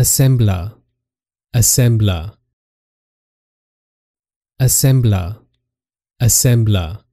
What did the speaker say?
assembler assembler assembler assembler